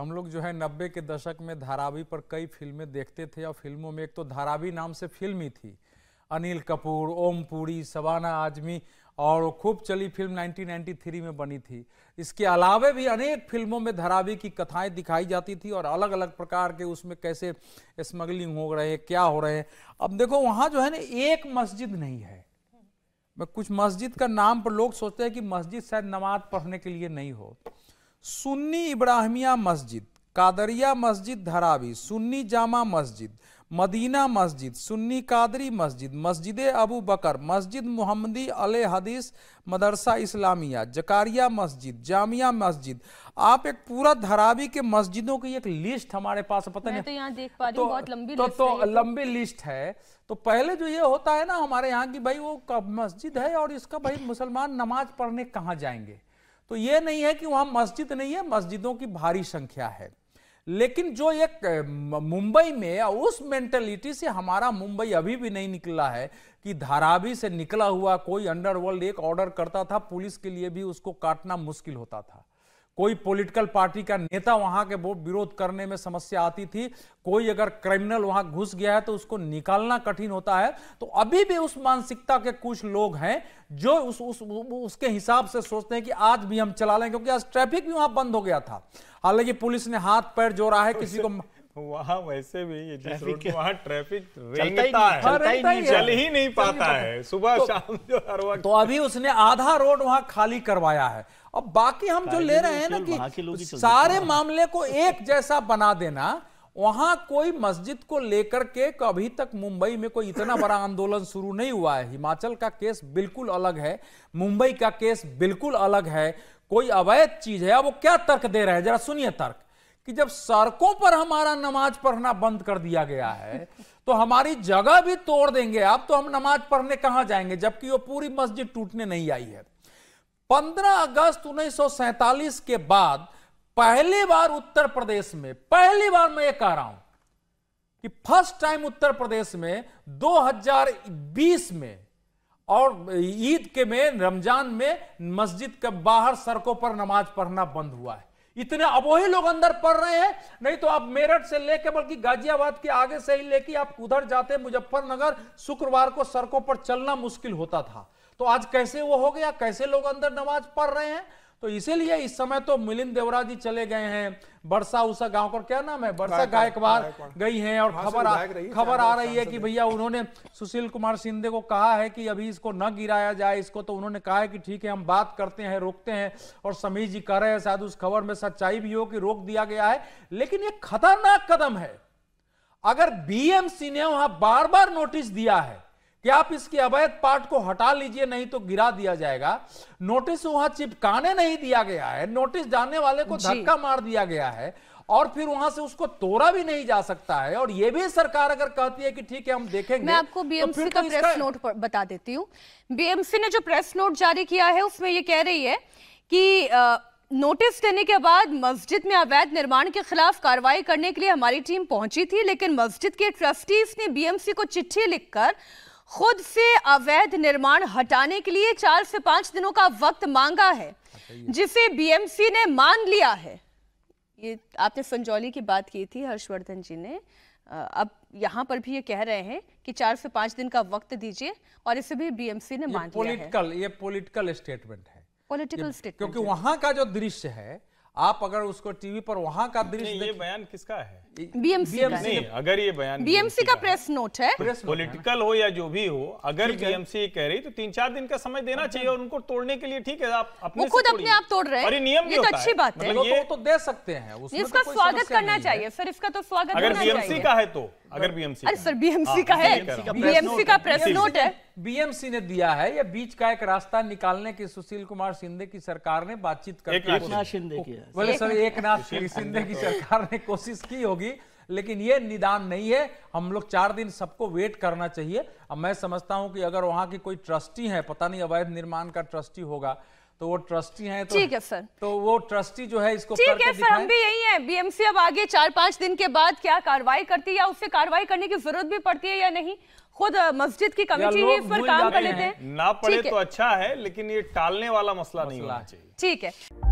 हम लोग जो है नब्बे के दशक में धारावी पर कई फिल्में देखते थे और फिल्मों में एक तो धारावी नाम से फिल्म ही थी अनिल कपूर ओम पुरी सवाना आजमी और खूब चली फिल्म 1993 में बनी थी इसके अलावे भी अनेक फिल्मों में धरावी की कथाएं दिखाई जाती थी और अलग अलग प्रकार के उसमें कैसे स्मगलिंग हो रहे हैं क्या हो रहे हैं अब देखो वहाँ जो है ना एक मस्जिद नहीं है मैं कुछ मस्जिद का नाम पर लोग सोचते हैं कि मस्जिद शायद नमाज पढ़ने के लिए नहीं हो सुन्नी इब्राहिमिया मस्जिद कादरिया मस्जिद धरावी सुन्नी जामा मस्जिद मदीना मस्जिद सुन्नी कादरी मस्जिद मस्जिद अबू बकर मस्जिद मोहम्मदी अल हदीस मदरसा इस्लामिया जकारिया मस्जिद जामिया मस्जिद आप एक पूरा धरावी के मस्जिदों की एक लिस्ट हमारे पास पता नहीं तो यहाँ देख पा रही तो, बहुत लंबी तो, लिस्ट तो, तो लंबी लिस्ट है तो पहले जो ये होता है ना हमारे यहाँ की भाई वो मस्जिद है और इसका भाई मुसलमान नमाज पढ़ने कहाँ जाएंगे तो ये नहीं है कि वहां मस्जिद नहीं है मस्जिदों की भारी संख्या है लेकिन जो एक मुंबई में उस मेंटेलिटी से हमारा मुंबई अभी भी नहीं निकला है कि धारावी से निकला हुआ कोई अंडरवर्ल्ड एक ऑर्डर करता था पुलिस के लिए भी उसको काटना मुश्किल होता था कोई पॉलिटिकल पार्टी का नेता वहां के विरोध करने में समस्या आती थी कोई अगर क्रिमिनल वहां घुस गया है तो उसको निकालना कठिन होता है तो अभी भी उस मानसिकता के कुछ लोग हैं जो उस, उस उसके हिसाब से सोचते हैं कि आज भी हम चला लें क्योंकि आज ट्रैफिक भी वहां बंद हो गया था हालांकि पुलिस ने हाथ पैर जोड़ा है तो किसी को वहाँ वैसे भी जिस रोड वहाँ ट्रैफिक रेंगता है चलता ही नहीं चल ही नहीं पाता है सुबह तो, शाम जो हर वक्त तो अभी उसने आधा रोड वहाँ खाली करवाया है अब बाकी हम जो ले रहे हैं ना कि सारे मामले को एक जैसा बना देना वहां कोई मस्जिद को लेकर के अभी तक मुंबई में कोई इतना बड़ा आंदोलन शुरू नहीं हुआ है हिमाचल का केस बिल्कुल अलग है मुंबई का केस बिल्कुल अलग है कोई अवैध चीज है अब वो क्या तर्क दे रहे हैं जरा सुनिए तर्क कि जब सड़कों पर हमारा नमाज पढ़ना बंद कर दिया गया है तो हमारी जगह भी तोड़ देंगे आप तो हम नमाज पढ़ने कहां जाएंगे जबकि वो पूरी मस्जिद टूटने नहीं आई है 15 अगस्त उन्नीस के बाद पहली बार उत्तर प्रदेश में पहली बार मैं ये कह रहा हूं कि फर्स्ट टाइम उत्तर प्रदेश में 2020 में और ईद के में रमजान में मस्जिद के बाहर सड़कों पर नमाज पढ़ना बंद हुआ है इतने अबोही लोग अंदर पढ़ रहे हैं नहीं तो आप मेरठ से लेके बल्कि गाजियाबाद के आगे से ही लेके आप उधर जाते मुजफ्फरनगर शुक्रवार को सड़कों पर चलना मुश्किल होता था तो आज कैसे वो हो गया कैसे लोग अंदर नमाज पढ़ रहे हैं तो इसीलिए इस समय तो मिलिंद देवरा जी चले गए हैं बरसा उसा गांव का क्या नाम है बरसा गायकवाड़ गई हैं और खबर खबर आ रही है कि भैया उन्होंने सुशील कुमार शिंदे को कहा है कि अभी इसको न गिराया जाए इसको तो उन्होंने कहा है कि ठीक है हम बात करते हैं रोकते हैं और समीर जी कह रहे हैं शायद उस खबर में सच्चाई भी हो कि रोक दिया गया है लेकिन ये खतरनाक कदम है अगर बीएमसी ने वहां बार बार नोटिस दिया है कि आप इसके अवैध पार्ट को हटा लीजिए नहीं तो गिरा दिया जाएगा नोटिस वहां चिपकाने नहीं दिया गया है नोटिस जाने वाले को धक्का मार दिया गया है और फिर वहां से उसको तोड़ा भी नहीं जा सकता है और यह भी सरकार अगर कहती है कि ठीक है हम देखेंगे मैं आपको बीएमसी तो का प्रेस तो इसका... नोट बता देती हूँ बीएमसी ने जो प्रेस नोट जारी किया है उसमें ये कह रही है कि आ, नोटिस देने के बाद मस्जिद में अवैध निर्माण के खिलाफ कार्रवाई करने के लिए हमारी टीम पहुंची थी लेकिन मस्जिद के ट्रस्टीज ने बीएमसी को चिट्ठी लिखकर खुद से अवैध निर्माण हटाने के लिए चार से पांच दिनों का वक्त मांगा है अच्छा, जिसे बीएमसी ने मान लिया है ये आपने संजौली की बात की थी हर्षवर्धन जी ने अब यहाँ पर भी ये कह रहे हैं कि चार से पांच दिन का वक्त दीजिए और इसे भी बीएमसी ने मान पोलिटिकल ये पोलिटिकल स्टेटमेंट है पोलिटिकल स्टेटमेंट क्योंकि वहां का जो दृश्य है आप अगर उसको टीवी पर वहां का अच्छा, दृश्य बयान किसका है बीएमसी नहीं अगर ये बयान बीएमसी का प्रेस नोट है पॉलिटिकल हो या जो भी हो अगर बीएमसी कह रही तो तीन चार दिन का समय देना चाहिए और उनको तोड़ने के लिए ठीक है आप अपने खुद अपने आप तोड़ रहे हैं नियम ये तो अच्छी बात है ये तो दे सकते हैं इसका स्वागत करना चाहिए सर इसका तो स्वागत अगर बीएमसी का है तो अगर बीएमसी अरे सर बीएमसी का है बीएमसी का प्रेस नोट है बीएमसी ने दिया है या बीच का एक रास्ता निकालने की सुशील कुमार शिंदे की सरकार ने बातचीत कर सर एक नाथ शिंदे की सरकार ने कोशिश की होगी होगी लेकिन ये निदान नहीं है हम लोग चार दिन सबको वेट करना चाहिए अब मैं समझता हूं कि अगर वहां की कोई ट्रस्टी है पता नहीं अवैध निर्माण का ट्रस्टी होगा तो वो ट्रस्टी हैं तो ठीक है सर तो वो ट्रस्टी जो है इसको ठीक है सर हम भी यही है बीएमसी अब आगे चार पांच दिन के बाद क्या कार्रवाई करती है या उससे कार्रवाई करने की जरूरत भी पड़ती है या नहीं खुद मस्जिद की कमेटी ही इस पर काम कर लेते हैं ना पड़े तो अच्छा है लेकिन ये टालने वाला मसला नहीं होना चाहिए ठीक है